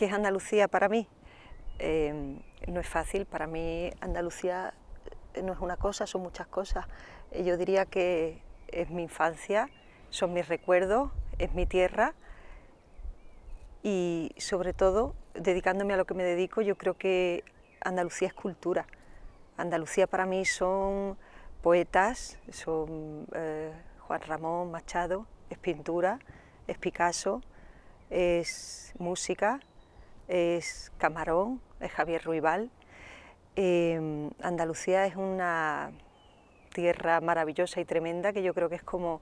¿Qué es Andalucía para mí? Eh, no es fácil, para mí Andalucía eh, no es una cosa, son muchas cosas. Eh, yo diría que es mi infancia, son mis recuerdos, es mi tierra y sobre todo, dedicándome a lo que me dedico, yo creo que Andalucía es cultura. Andalucía para mí son poetas, son Juan Ramón Machado, es pintura, es Picasso, es música, es Camarón, es Javier Ruibal. Em, Andalucía es una tierra maravillosa y tremenda que yo creo que es como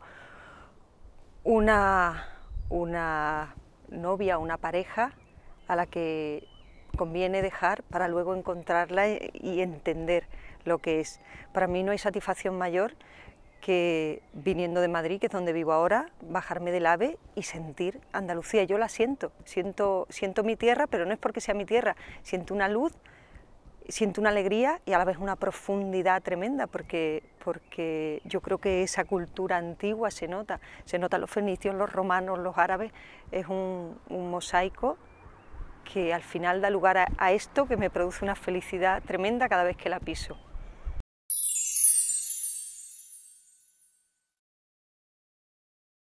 una, una novia, una pareja a la que conviene dejar para luego encontrarla y entender lo que es. Para mí no hay satisfacción mayor que viniendo de Madrid, que es donde vivo ahora, bajarme del ave y sentir Andalucía. Yo la siento, siento, siento mi tierra, pero no es porque sea mi tierra, siento una luz, siento una alegría y a la vez una profundidad tremenda, porque, porque yo creo que esa cultura antigua se nota, se nota los fenicios, los romanos, los árabes, es un, mosaico que al final da lugar a esto que me produce una felicidad tremenda cada vez que la piso.